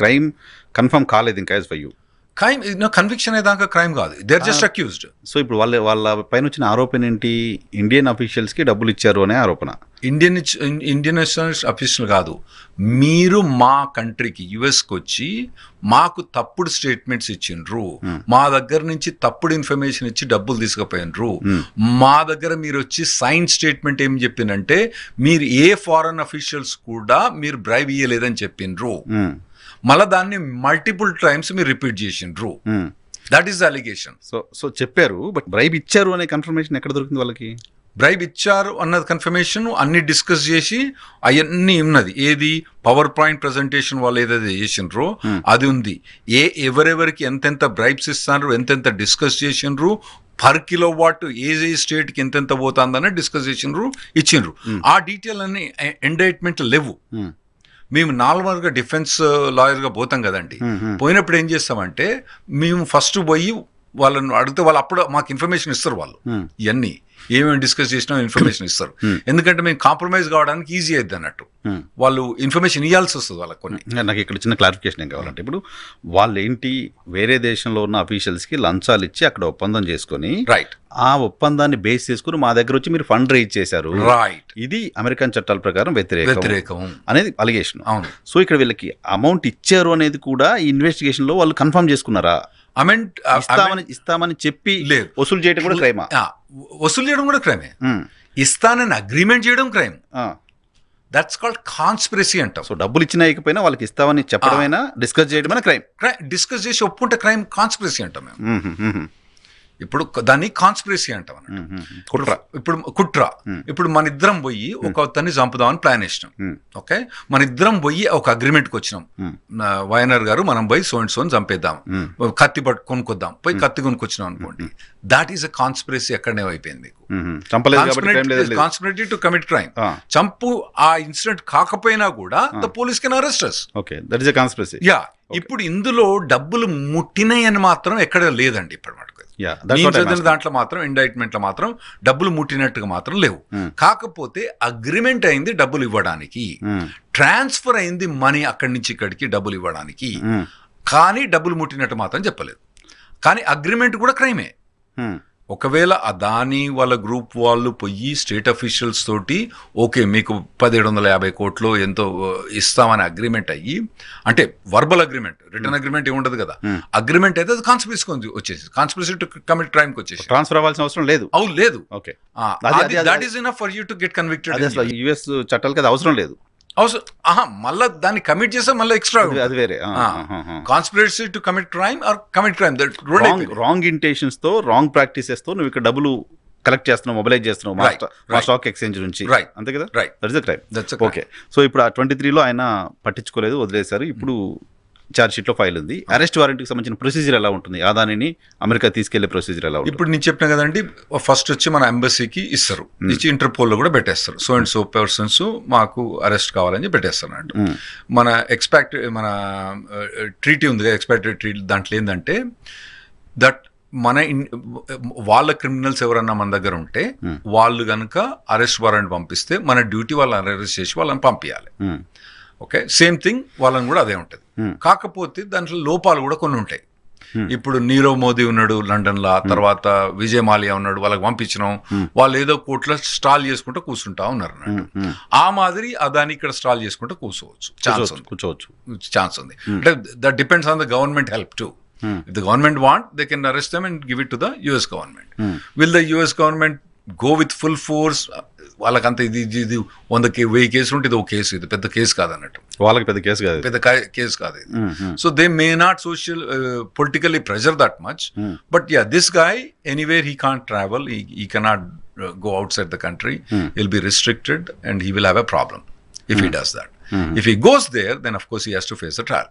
Crime confirm కాలేదు ఇంకా as for you crime conviction దాకా క్రైమ్ కాదు దేర్ జస్ట్ అక్యూజ్డ్ సో ఇప్పుడు వాళ్ళ వాళ్ళ పైన వచ్చిన ఆరోపణ ఏంటి ఇండియన్ అఫీషియల్స్కి డబ్బులు ఇచ్చారు అనే ఆరోపణ ఇండియన్ ఇండియన్ అఫీషియల్ కాదు మీరు మా కంట్రీకి యుఎస్కి వచ్చి మాకు తప్పుడు స్టేట్మెంట్స్ ఇచ్చిండ్రు hmm. మా దగ్గర నుంచి తప్పుడు ఇన్ఫర్మేషన్ ఇచ్చి డబ్బులు తీసుకుపోయినరు hmm. మా దగ్గర మీరు వచ్చి సైన్ స్టేట్మెంట్ ఏం చెప్పిందంటే మీరు ఏ ఫారెన్ అఫీషియల్స్ కూడా మీరు బ్రైవ్ ఇయ్యలేదని చెప్పిండ్రు hmm. మళ్ళీ దాన్ని మల్టిపుల్ టైమ్స్ మీరు రిపీట్ చేసిండ్రు that is allegation so so చెప్పారు బట్ బ్రైబ్ ఇచ్చారు అనే కన్ఫర్మేషన్ ఎక్కడ దొరికింది వాళ్ళకి బ్రైబ్ ఇచ్చారు అన్నది కన్ఫర్మేషన్ అన్ని డిస్కస్ చేసి అవన్నీ ఉన్నది ఏది పవర్ పాయింట్ ప్రజెంటేషన్ వాళ్ళు ఏదైతే చేసినారో hmm. అది ఉంది ఏ ఎవరెవరికి ఎంతెంత బ్రైబ్స్ ఇస్తున్నారు ఎంతెంత డిస్కస్ చేసినారు పర్ కిలో వాట్ ఏజే స్టేట్కి ఎంతెంత పోతుందని డిస్కస్ చేసినారు ఇచ్చిండ్రు hmm. ఆ డీటెయిల్ అన్ని ఎండైట్మెంట్ లేవు hmm. మేము నార్మల్గా డిఫెన్స్ uh, లాయర్గా పోతాం కదండి పోయినప్పుడు ఏం చేస్తామంటే మేము ఫస్ట్ పోయి వాళ్ళని అడిగితే వాళ్ళు అప్పుడు మాకు ఇన్ఫర్మేషన్ ఇస్తారు వాళ్ళు ఇవన్నీ ఏమేమి డిస్కస్ చేసినా ఇన్ఫర్మేషన్ ఇస్తారు hmm. Hmm. ఎందుకంటే మేము కాంప్రమైజ్ కావడానికి ఈజీ అయింది అన్నట్టు hmm. వాళ్ళు ఇన్ఫర్మేషన్ ఇవ్వాల్సి వస్తుంది వాళ్ళకి కొన్ని నాకు ఇక్కడ చిన్న క్లారిఫికేషన్ ఏం కావాలంటే ఇప్పుడు వాళ్ళు ఏంటి వేరే దేశంలో ఉన్న అఫీషియల్స్కి లంచాలు ఇచ్చి అక్కడ ఒప్పందం చేసుకొని రైట్ ఆ ఒప్పందాన్ని బేస్ చేసుకుని మా దగ్గర వచ్చి మీరు ఫండ్ రేజ్ చేశారు రైట్ ఇది అమెరికన్ చట్టాల ప్రకారం వ్యతిరేక వ్యతిరేకం అనేది అలిగేషన్ అవును సో ఇక్కడ వీళ్ళకి అమౌంట్ ఇచ్చారు అనేది కూడా ఈ ఇన్వెస్టిగేషన్లో వాళ్ళు కన్ఫర్మ్ చేసుకున్నారా ఇస్తామని ఇస్తామని చెప్పి లేదు వసూలు చేయడం కూడా క్రైమ్ వసూలు చేయడం కూడా క్రైమే ఇస్తానని అగ్రిమెంట్ చేయడం క్రైమ్ దట్స్ కాల్డ్ కాన్స్పిరసీ అంటాం సో డబ్బులు ఇచ్చినా ఇకపోయినా వాళ్ళకి ఇస్తామని చెప్పడమైనా డిస్కస్ చేయడం క్రైమ్ క్రైమ్ డిస్కస్ చేసి ఒప్పుకుంటే క్రైమ్ కాన్స్పిరసీ అంటాం మేము ఇప్పుడు దాన్ని కాన్స్పిరసీ అంటాం అన్నట్టు కుట్ర ఇప్పుడు కుట్ర ఇప్పుడు మన ఇద్దరం పోయి ఒక తన్ని చంపుదామని ప్లాన్ వేసినాం ఓకే మన ఇద్దరం పోయి ఒక అగ్రిమెంట్కి వచ్చినాం వయనర్ గారు మనం పోయి సోన్ సోన్ చంపేద్దాం కత్తి పట్టు కొనుక్కొద్దాం పోయి కత్తి కొనుక్కొచ్చినాం అనుకోండి దాట్ ఈస్ అ కాన్స్పిరసీ ఎక్కడనే అయిపోయింది కాన్స్పిరేటివ్ టు కమిట్ క్రైమ్ చంపు ఆ ఇన్సిడెంట్ కాకపోయినా కూడా the police can arrest okay that is a conspiracy yeah ఇప్పుడు ఇందులో డబ్బులు ముట్టినాయని మాత్రం ఎక్కడ లేదండి ఇప్పుడు యా దాంట్లో మాత్రం ఇండైట్మెంట్లో మాత్రం డబ్బులు ముట్టినట్టుగా మాత్రం లేవు hmm. కాకపోతే అగ్రిమెంట్ అయింది డబ్బులు ఇవ్వడానికి ట్రాన్స్ఫర్ hmm. అయింది మనీ అక్కడి నుంచి ఇక్కడికి డబ్బులు ఇవ్వడానికి hmm. కానీ డబ్బులు ముట్టినట్టు మాత్రం చెప్పలేదు కానీ అగ్రిమెంట్ కూడా క్రైమే ఒకవేళ దాని వాళ్ళ గ్రూప్ వాళ్ళు పోయి స్టేట్ అఫీషియల్స్ తోటి ఓకే మీకు పదిహేడు వందల యాభై కోట్లు ఎంతో ఇస్తామని అగ్రిమెంట్ అయ్యి అంటే వర్బల్ అగ్రిమెంట్ రిటర్న్ అగ్రిమెంట్ ఏముండదు కదా అగ్రిమెంట్ hmm. అయితే అది కాన్స్పిరసీ వచ్చేసి కాన్స్పిరసీ టు కమిట్ క్రైమ్ కి వచ్చేసి ట్రాన్స్ఫర్ అవ్వాల్సిన అవసరం లేదు అవును లేదు okay that is for you to get convicted US చట్టాలకి అది అవసరం లేదు అవసరం ఆహా మళ్ళీ దాన్ని కమిట్ చేస్తే మళ్ళీ ఎక్స్ట్రా అది వేరే conspiracy to commit crime or commit crime wrong wrong ఇంటేషన్స్ తో రాంగ్ ప్రాక్టీసెస్ తో నువ్వు ఇక్కడ డబ్బులు కలెక్ట్ చేస్తున్నావు మొబైలైజ్ చేస్తున్నావు స్టాక్ ఎక్స్చేంజ్ నుంచి రైట్ అంతే కదా right that the crime okay so ఇప్పుడు ఆ ట్వంటీ త్రీలో ఆయన పట్టించుకోలేదు వదిలేశారు ఇప్పుడు ఛార్జ్షీట్లో ఫైల్ ఉంది అరెస్ట్ వారెంట్కి సంబంధించిన ప్రొసీజర్ ఎలా ఉంటుంది దానిని అమెరికా తీసుకెళ్లే ప్రొసీజర్ ఎలా ఇప్పుడు నేను చెప్పిన కదండి ఫస్ట్ వచ్చి మన ఎంబసీకి ఇస్తారు ఇచ్చి లో కూడా పెట్టేస్తారు సో అండ్ సో పర్సన్స్ మాకు అరెస్ట్ కావాలని పెట్టేస్తారు మన ఎక్స్పెక్ట్ మన ట్రీటీ uh, ఉంది కదా ఎక్స్పెక్టెడ్ ట్రీట్ దాంట్లో ఏంటంటే దట్ మన వాళ్ళ క్రిమినల్స్ ఎవరన్నా మన దగ్గర ఉంటే వాళ్ళు కనుక అరెస్ట్ వారెంట్ పంపిస్తే మన డ్యూటీ వాళ్ళని అరెస్ట్ చేసి వాళ్ళని పంపించాలి ఓకే సేమ్ థింగ్ వాళ్ళని కూడా అదే ఉంటుంది hmm. కాకపోతే దాంట్లో లోపాలు కూడా కొన్ని ఉంటాయి hmm. ఇప్పుడు నీరవ్ మోదీ ఉన్నాడు లండన్ లో hmm. తర్వాత విజయ్ మాలియా ఉన్నాడు వాళ్ళకి పంపించినాం వాళ్ళు ఏదో కోట్లో స్టాల్ చేసుకుంటూ కూర్చుంటా ఉన్నారు ఆ మాదిరి అదాని ఇక్కడ స్టాల్ చేసుకుంటూ కూర్చోవచ్చు ఛాన్స్ ఉంది కూర్చోవచ్చు ఛాన్స్ ఉంది అంటే that depends on the government help to if the government want they can arrest them and give it to the US government will the US government go with full force వాళ్ళకంత ఇది ఇది వంద కే వెయ్యి కేసులు ఉంటే ఇది ఒక కేసు ఇది పెద్ద కేసు కాదు అన్నట్టు వాళ్ళకి పెద్ద కేసు కాదు పెద్ద కేసు కాదు ఇది so they may not social politically pressure that much but yeah this guy anywhere he can't travel he cannot go outside the country will be restricted and he will have a problem if he does that if he goes there then of course he has to face the trial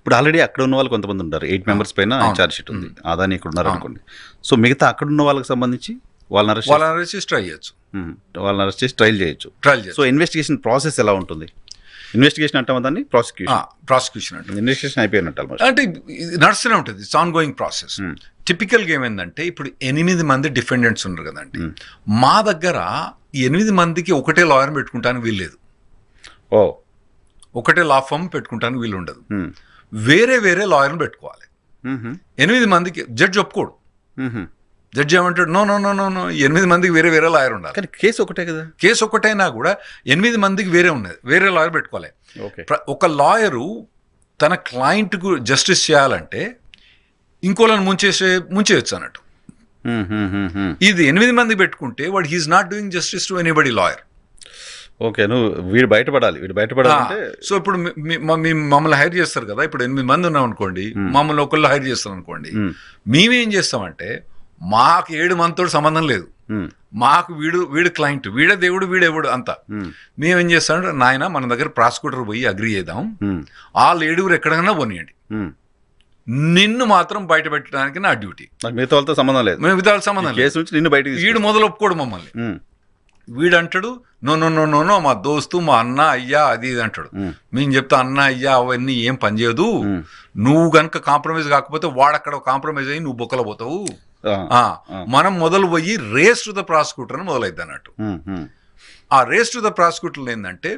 ఇప్పుడు already అక్కడ ఉన్న వాళ్ళు కొంతమంది ఉంటారు eight members పైన charge sheet ఉంది ఆదాని ఇక్కడ ఉన్నారు అనుకోండి సో మిగతా అక్కడ ఉన్న వాళ్ళకి సంబంధించి వాళ్ళని వాళ్ళని అరెస్ట్ చేసి ట్రై చేయొచ్చు వాళ్ళని అరెస్ట్ చేసి ట్రయల్ చేయొచ్చు ట్రయల్ చేయొచ్చు సో ఇన్వెస్టిగేషన్ ప్రాసెస్ ఎలా ఉంటుంది ఇన్వెస్టిగేషన్ అంటాం దాన్ని ప్రాసిక్యూషన్ ప్రాసిక్యూషన్ అంటే ఇన్వెస్టిగేషన్ అయిపోయినట్టు అంటే నడుస్తూనే ఉంటుంది ఇట్స్ ఆన్ గోయింగ్ ప్రాసెస్ టిపికల్గా ఏమైందంటే ఇప్పుడు ఎనిమిది మంది డిఫెండెంట్స్ ఉన్నారు కదండి మా దగ్గర ఎనిమిది మందికి ఒకటే లాయర్ పెట్టుకుంటానికి వీల్లేదు ఓ ఒకటే లా ఫర్మ్ పెట్టుకుంటానికి వీలు ఉండదు వేరే వేరే లాయర్ని పెట్టుకోవాలి ఎనిమిది మందికి జడ్జి ఒప్పుకోడు జడ్జి ఏమంటాడు no no no no no ఎనిమిది మందికి వేరే వేరే లాయర్ ఉండాలి కానీ కేసు ఒకటే కదా కేసు ఒకటైనా కూడా ఎనిమిది మందికి వేరే ఉన్నది వేరే లాయర్ పెట్టుకోవాలి ఒక లాయరు తన క్లయింట్కు జస్టిస్ చేయాలంటే ఇంకోళ్ళని ముంచేసే ముంచేయచ్చు అన్నట్టు ఇది ఎనిమిది మంది పెట్టుకుంటే వాడు he is not doing justice to anybody lawyer okay నువ్వు వీడు బయటపడాలి వీడు బయటపడాలి సో ఇప్పుడు మమ్మల్ని హైర్ చేస్తారు కదా ఇప్పుడు ఎనిమిది మంది ఉన్నాం అనుకోండి మమ్మల్ని ఒకళ్ళు హైర్ చేస్తారు అనుకోండి మేమేం చేస్తామంటే మాకు ఏడు మనతో సంబంధం లేదు మాకు వీడు వీడు క్లయింట్ వీడే దేవుడు వీడెవడు అంత మేమేం చేస్తాడు నాయన మన దగ్గర ప్రాసిక్యూటర్ పోయి అగ్రి చేద్దాం వాళ్ళు ఏడుగురు ఎక్కడైనా పోనీయండి నిన్ను మాత్రం బయట పెట్టడానికి నా డ్యూటీ మిగతా వాళ్ళతో సంబంధం లేదు మిగతా సంబంధం లేదు నిన్ను బయట వీడు మొదలు ఒప్పుకోడు మమ్మల్ని వీడు అంటాడు no no no no no మా దోస్తు మా అన్న అయ్యా అది ఇది అంటాడు మేము చెప్తా అన్న అయ్యా అవన్నీ ఏం పనిచేయదు నువ్వు గనక కాంప్రమైజ్ కాకపోతే వాడక్కడ కాంప్రమైజ్ అయ్యి నువ్వు బొక్కల పోతావు మనం మొదలు పోయి రేస్ టు ద ప్రాసిక్యూటర్ అని మొదలైద్ది అన్నట్టు ఆ రేస్ టు ద ప్రాసిక్యూటర్లు ఏంటంటే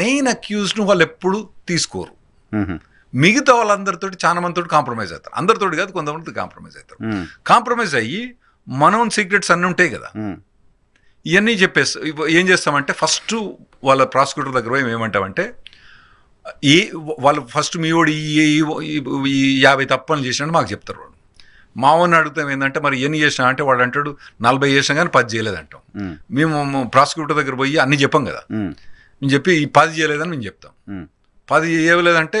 మెయిన్ అక్యూజ్ను వాళ్ళు ఎప్పుడు తీసుకోరు మిగతా వాళ్ళందరితో చాలా మందితో కాంప్రమైజ్ అవుతారు అందరితో కాదు కొంతమంది కాంప్రమైజ్ అవుతారు కాంప్రమైజ్ అయ్యి మనం సీక్రెట్స్ అన్నీ ఉంటాయి కదా ఇవన్నీ చెప్పేసి ఏం చేస్తామంటే ఫస్ట్ వాళ్ళ ప్రాసిక్యూటర్ దగ్గర పోయి ఏమంటామంటే ఈ వాళ్ళు ఫస్ట్ మీ ఓడి ఈ యాభై తప్పని చేసినట్టు మాకు చెప్తారు మామని అడుగుతాం ఏంటంటే మరి ఎన్ని చేసినా అంటే వాడు అంటాడు నలభై చేసినా కానీ పది అంటాం మేము ప్రాసిక్యూటర్ దగ్గర పోయి అన్ని చెప్పాం కదా మేము చెప్పి ఈ పది చేయలేదని మేము చెప్తాం పది చేయలేదంటే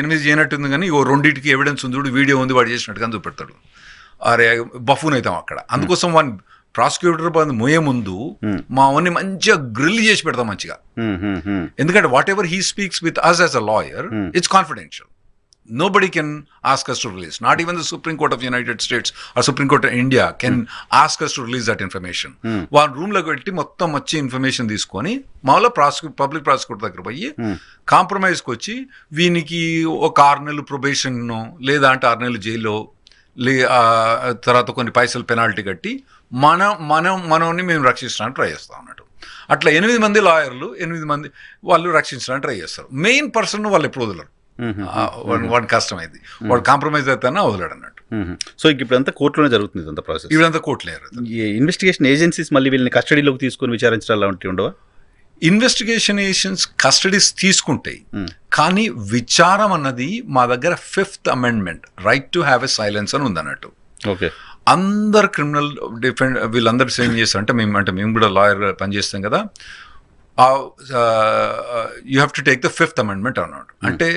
ఎనిమిది చేయనట్టు ఉంది కానీ ఓ రెండింటికి ఎవిడెన్స్ ఉంది చూడు వీడియో ఉంది వాడు చేసినట్టుగా చూపెడతాడు అరే బఫూన్ అవుతాం అక్కడ అందుకోసం వాడిని ప్రాసిక్యూటర్ మోయే ముందు మా అవన్నీ మంచిగా గ్రిల్ చేసి పెడతాం మంచిగా ఎందుకంటే whatever he speaks with us as a lawyer it's confidential nobody can ask us to release. Not even the Supreme Court of United States or Supreme Court of India can mm. ask us to release that information. Hmm. వాళ్ళ రూమ్లోకి వెళ్ళి మొత్తం వచ్చి information తీసుకొని మామూలుగా ప్రాసిక్యూ public prosecutor దగ్గర పోయి కాంప్రమైజ్కి hmm. వచ్చి వీనికి ఒక ఆరు నెలలు ప్రొబేషన్ లేదా అంటే ఆరు నెలలు జైల్లో లే తర్వాత కొన్ని పైసలు పెనాల్టీ కట్టి మనం మనం మనల్ని మేము రక్షించడానికి ట్రై చేస్తాం అన్నట్టు అట్లా ఎనిమిది మంది లాయర్లు ఎనిమిది మంది వాళ్ళు రక్షించడానికి ట్రై చేస్తారు మెయిన్ పర్సన్ వాళ్ళు ఎప్పుడు వదలరు వాడు కష్టం అయింది వాడు కాంప్రమైజ్ అవుతానా వదిలాడు అన్నట్టు సో ఇప్పుడు అంతా కోర్టులోనే జరుగుతుంది ఇదంతా ప్రాసెస్ ఇదంతా కోర్టులో ఇన్వెస్టిగేషన్ ఏజెన్సీస్ మళ్ళీ వీళ్ళని కస్టడీలోకి తీసుకొని విచారించడం అలాంటివి ఉండవా ఇన్వెస్టిగేషన్ ఏజెన్స్ కస్టడీస్ తీసుకుంటాయి కానీ విచారం అన్నది మా దగ్గర fifth amendment right to have a silence అని ఉంది అన్నట్టు ఓకే అందరు క్రిమినల్ డిఫెండ్ వీళ్ళందరూ సేమ్ చేస్తారు అంటే మేము అంటే మేము కూడా లాయర్ పనిచేస్తాం కదా you have to take the fifth amendment అన్నాడు అంటే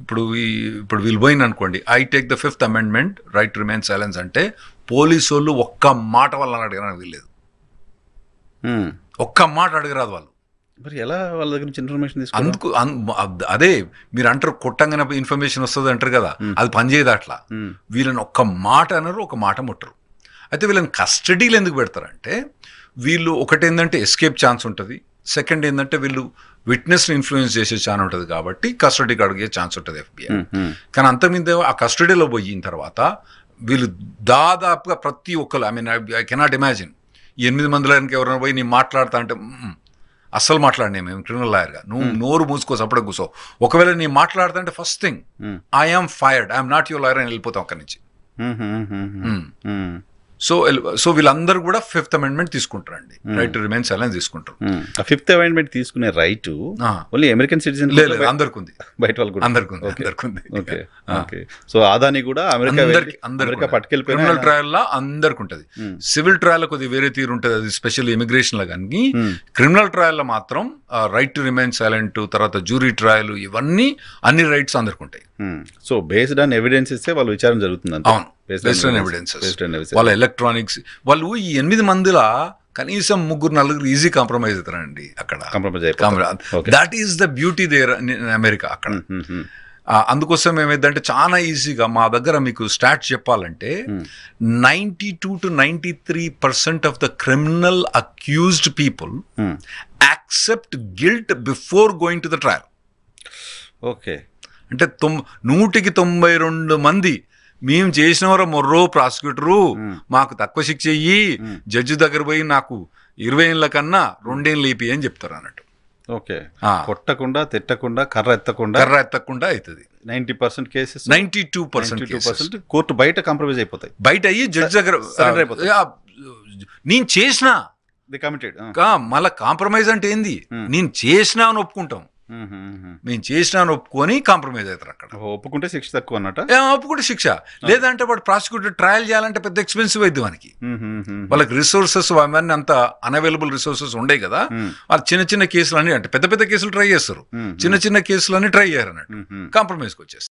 ఇప్పుడు ఈ ఇప్పుడు వీళ్ళు పోయింది అనుకోండి I take the fifth amendment right remain silence అంటే పోలీసు వాళ్ళు ఒక్క మాట అడిగారు నాకు వీల్లేదు ఒక్క మాట అడగరాదు వాళ్ళు మరి ఎలా వాళ్ళ దగ్గర నుంచి ఇన్ఫర్మేషన్ తీసుకు అందుకు అదే మీరు అంటారు కొట్టంగానే ఇన్ఫర్మేషన్ వస్తుంది అంటారు కదా అది పనిచేయదు అట్లా వీళ్ళని ఒక్క మాట అనరు ఒక మాట ముట్టరు అయితే వీళ్ళని కస్టడీలు ఎందుకు పెడతారంటే వీళ్ళు ఒకటేందంటే ఎస్కేప్ ఛాన్స్ ఉంటుంది సెకండ్ ఏంటంటే వీళ్ళు విట్నెస్ని ఇన్ఫ్లుయెన్స్ చేసే ఛాన్స్ ఉంటుంది కాబట్టి కస్టడీకి అడిగే ఛాన్స్ ఉంటుంది ఎఫ్బిఐ కానీ అంతకుముందు ఆ కస్టడీలో పోయిన తర్వాత వీళ్ళు దాదాపుగా ప్రతి ఒక్కరు I mean I cannot imagine ఎనిమిది మందిలోకి ఎవరైనా పోయి నేను మాట్లాడతా అంటే అస్సలు మాట్లాడినే మేము క్రిమినల్ లాయర్గా నువ్వు నోరు మూసుకో అప్పుడే కూర్చో ఒకవేళ నేను మాట్లాడతా అంటే first thing I'm fired I'm not your lawyer అని వెళ్ళిపోతాం అక్కడి నుంచి సో సో వీళ్ళందరూ కూడా ఫిఫ్త్ అమెండ్మెంట్ తీసుకుంటారండి రైట్ టు రిమైన్ సైలెన్స్ తీసుకుంటారు hmm. ఫిఫ్త్ అమెండ్మెంట్ తీసుకునే రైట్ ఓన్లీ అమెరికన్ సిటిజన్ లేదు అందరికి ఉంది బయట వాళ్ళు కూడా అందరికి ఉంది అందరికి ఉంది సో ఆదాని కూడా అమెరికా అమెరికా క్రిమినల్ ట్రయల్ లో అందరికి ఉంటుంది సివిల్ ట్రయల్ కొద్దిగా వేరే తీరు ఉంటుంది అది స్పెషల్ ఇమిగ్రేషన్ లో కానీ క్రిమినల్ ట్రయల్ లో మాత్రం రైట్ టు రిమైన్ సైలెంట్ తర్వాత జూరీ ట్రయల్ ఇవన్నీ అన్ని రైట్స్ అందరికి ఉంటాయి సో బేస్డ్ ఆన్ ఎవిడెన్స్ ఇస్తే వాళ్ళు విచారణ జరుగుతుంది అవును బేస్డ్ ఆన్ వాళ్ళ ఎలక్ట్రానిక్స్ వాళ్ళు ఈ ఎనిమిది మందిలా కనీసం ముగ్గురు నలుగురు ఈజీ కాంప్రమైజ్ అవుతారండి అక్కడ compromise that is the beauty there America అక్కడ hmm, hmm, hmm. అందుకోసం ఏమైందంటే చాలా ఈజీగా మా దగ్గర మీకు స్టార్ట్ చెప్పాలంటే ninety two to ninety three percent of the criminal accused people accept guilt before going to the trial okay అంటే తొమ్ నూటికి తొంభై రెండు మంది మేము వారు మొర్రో ప్రాసిక్యూటరు మాకు తక్కువ శిక్ష అయ్యి జడ్జి దగ్గర పోయి నాకు ఇరవై ఏళ్ళ కన్నా రెండేళ్ళు లేపి అని చెప్తారు అన్నట్టు ఓకే కొట్టకుండా తిట్టకుండా కర్ర ఎత్తకుండా కర్ర ఎత్తకుండా అవుతుంది ninety percent cases ninety two percent percent court బయట కాంప్రమైజ్ అయిపోతాయి బయట అయ్యి జడ్జి దగ్గర నేను చేసిన మళ్ళీ కాంప్రమైజ్ అంటే ఏంది నేను చేసినా అని ఒప్పుకుంటాం మేము చేసినా ఒప్పుకొని కాంప్రమైజ్ అవుతారు అక్కడ ఒప్పుకుంటే శిక్ష తక్కువ అన్నట ఒప్పుకుంటే శిక్ష లేదంటే వాడు ప్రాసిక్యూటర్ ట్రయల్ చేయాలంటే పెద్ద ఎక్స్పెన్సివ్ అయింది మనకి వాళ్ళకి రిసోర్సెస్ అవన్నీ అంత అనవైలబుల్ రిసోర్సెస్ ఉండే కదా వాళ్ళు చిన్న చిన్న కేసులు అన్ని అంటే పెద్ద పెద్ద కేసులు ట్రై చేస్తారు చిన్న చిన్న కేసులు అన్ని ట్రై చేయరు అన్నట్టు కాంప్రమైజ్కి వచ్చేస్తారు